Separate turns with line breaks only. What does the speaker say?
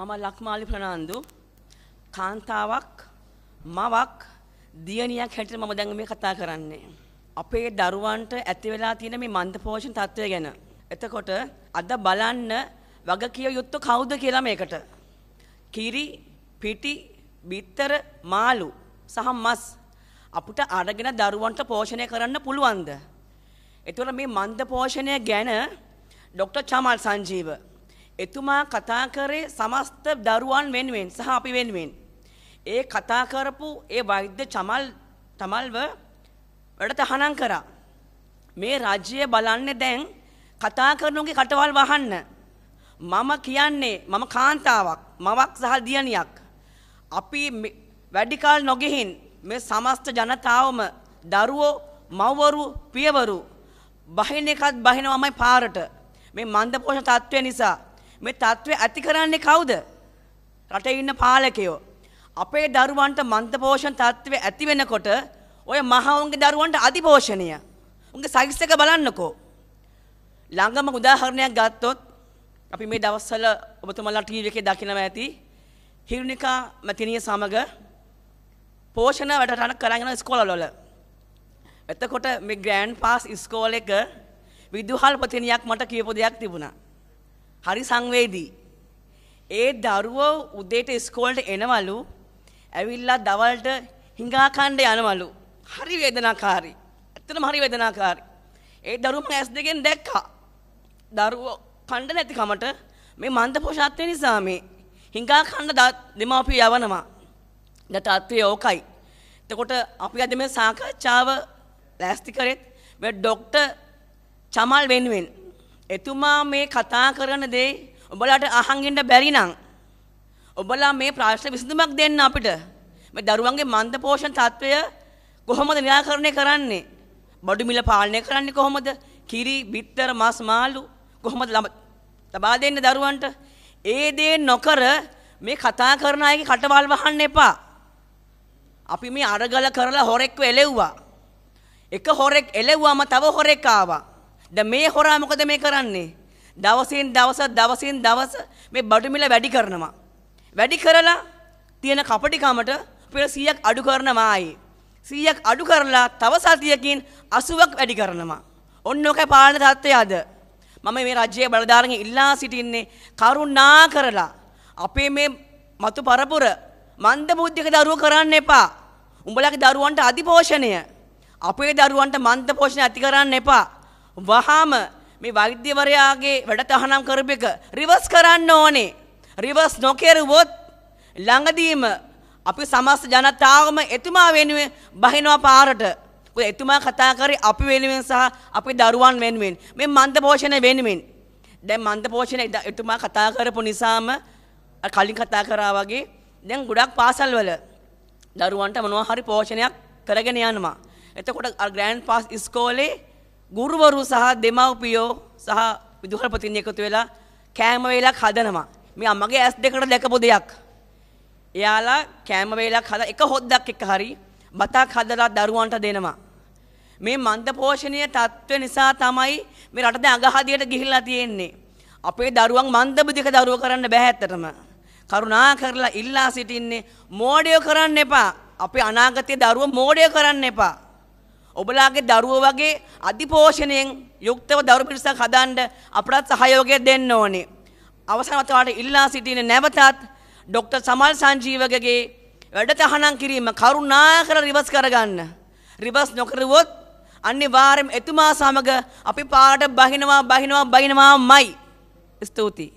මම ලක්මාලි ප්‍රනාන්දු කාන්තාවක් මවක් දියණියක් හැටියට මම දැන් මේ කතා කරන්නේ. අපේ දරුවන්ට ඇති වෙලා තියෙන මේ මන්දපෝෂණ තත්ත්වය ගැන. එතකොට අද බලන්න වගකිය යුත්තේ කවුද කියලා මේකට. කිරි, පිටි, බිත්තර, මාළු සහ මස් අපිට අරගෙන දරුවන්ට පෝෂණය කරන්න පුළුවන්ද? එතකොට මේ මන්දපෝෂණය ගැන ඩොක්ටර් චමල් සංජීව එතුමා කතා කරේ සමස්ත දරුවන් වෙනුවෙන් සහ අපි වෙනුවෙන්. ඒ කතා කරපු ඒ වෛද්‍ය චමල් තමල්ව වැඩ තහනම් කරා. මේ රාජ්‍යය බලන්නේ දැන් කතා කරනුගේ කටවල් වහන්න. මම කියන්නේ මම කාන්තාවක් මවක් සහ දියණියක්. අපි වැඩිකාල් නොගෙහින් මේ සමස්ත ජනතාවම දරුවෝ මව්වරු පියවරු බහින එකත් බහිනවමයි පාරට. මේ මන්දපෝෂණ තත්ත්වය නිසා මේ තත්ත්වය ඇති කරන්නේ කවුද? රටේ ඉන්න පාලකයෝ. අපේ දරුවන්ට මන්තපෝෂණ තත්ත්වය ඇති වෙනකොට ඔය මහවුන්ගේ දරුවන්ට අධිපෝෂණය. උන්ගේ සයිස් එක බලන්නකෝ. ළඟම උදාහරණයක් ගත්තොත් අපි මේ දවස්වල ඔබතුමලා ටීවී එකේ දකිනවා ඇති හිරුනිකා මැතිණිය සමග පෝෂණ වැඩසටහන කරගෙන ඉස්කෝලවල. එතකොට මේ ග්‍රෑන්ඩ් පාස් ඉස්කෝලේක විදුහල්පතිනියක් මට කියපු දෙයක් තිබුණා. හරි සංවේදී. ඒ දරුවෝ උදේට ඉස්කෝලට එනවලු ඇවිල්ලා දවල්ට හිඟා කණ්ඩ යනවලු. හරි වේදනාකාරී. ඇත්තටම හරි වේදනාකාරී. ඒ දරුවෝ මම ඇස් දෙකෙන් දැක්කා. දරුවෝ කණ්ඩ නැතිකමට මේ මන්ද පොෂත්වය නිසා මේ හිඟා කණ්ඩ දෙමාපිය යවනවා. ද තත්ත්වය ඕකයි. එතකොට අපි අද මේ සාකච්ඡාව ලෑස්ති කරෙත් මේ ඩොක්ටර් චමල් වෙනුවෙන් එතුමා මේ කතා කරන දේ ඔබලාට අහංගෙන්ට බැරි නම් ඔබලා මේ ප්‍රශ්න විසඳුමක් දෙන්න අපිට. මේ දරුවන්ගේ මන්ද පෝෂණ තත්ත්වය කොහොමද නිරාකරණය කරන්නේ? බඩු මිල පාලනය කරන්නේ කොහොමද? කිරි, බිත්තර, මස්, මාළු කොහොමද ලබා දෙන්නේ දරුවන්ට? ඒ දේ නොකර මේ කතා කරන අයගේ කටවල් වහන්න එපා. අපි මේ අරගල කරලා හොරෙක්ව එලෙව්වා. එක හොරෙක් එලෙව්වම තව හොරෙක් ආවා. ද මේ හොරා මොකද මේ කරන්නේ? දවසින් දවස දවසින් දවස මේ බඩු මිල වැඩි කරනවා. වැඩි කරලා තියෙන කපටිකමට පෙර 100ක් අඩු කරනවා ආයේ. 100ක් අඩු කරලා තව සතියකින් 80ක් වැඩි කරනවා. ඔන්න ඔකයි පාලන தත්ත්වය අද. මම මේ රජයේ බලධාරීන් ඉල්ලා සිටින්නේ කරුණා කරලා අපේ මේ මතු පරපුර මන්ද බුද්ධික දරුවෝ කරන්න එපා. උඹලගේ දරුවන්ට අධිපෝෂණය අපේ දරුවන්ට මන්ද පෝෂණය ඇති කරන්න එපා. වහාම මේ වෛද්‍යවරයාගේ වැඩතහනම් කරපු එක රිවර්ස් කරන්න ඕනේ. රිවර්ස් නොකරුවොත් ළඟදීම අපි සමස්ත ජනතාවම එතුමා වෙනුවෙන් බහිනවා පාරට. මොකද එතුමා කතා කරේ අපි වෙනුවෙන් සහ අපේ දරුවන් වෙනුවෙන්. මේ මන්ද පෝෂණය වෙනුවෙන්. දැන් මන්ද පෝෂණය එතුමා කතා කරපු නිසාම කලින් කතා කරා වගේ දැන් ගොඩක් පාසල්වල දරුවන්ට මොනවා හරි පෝෂණයක් කරගෙන යනවා. එතකොට ග්‍රෑන්ඩ් පාස් ඉස්කෝලේ ගුරුවරු සහ දෙමව්පියෝ සහ විදුහල්පතින් එකතු වෙලා කෑම වේලක් හදනවා. මේ අම්මගේ ඇස් දෙකට දැකපු දෙයක්. එයාලා කෑම වේලක් හදලා එක හොද්දක් එක හරි බතක් හදලා දරුවන්ට දෙනවා. මේ මන්දපෝෂණීය తත්ව නිසා තමයි මේ රට දැන් අගහදියට ගිහිල්ලා තියෙන්නේ. අපේ දරුවන් මන්දබුදික දරුවෝ කරන්න බෑ ඇත්තටම. කරුණා කරලා ඉල්ලා සිටින්නේ මෝඩයෝ කරන්න එපා. අපේ අනාගතයේ දරුවෝ මෝඩයෝ කරන්න එපා. ඔබලාගේ දරුවෝ වගේ අධිපෝෂණයෙන් යුක්තව දරු පිරිසක් හදන්න අපටත් සහයෝගය දෙන්න ඕනේ. අවසන් වතාවට ඉල්ලා සිටින නැවතත් ડોક્ટર සමල් සංජීවකගේ වැඩතහනම් කිරීම කරුණාකර රිවර්ස් කරගන්න. රිවර්ස් නොකරුවොත් අනිවාර්යෙන් එතුමා සමග අපි පාට බහිනවා බහිනවා බහිනවාමයි. ස්තුතියි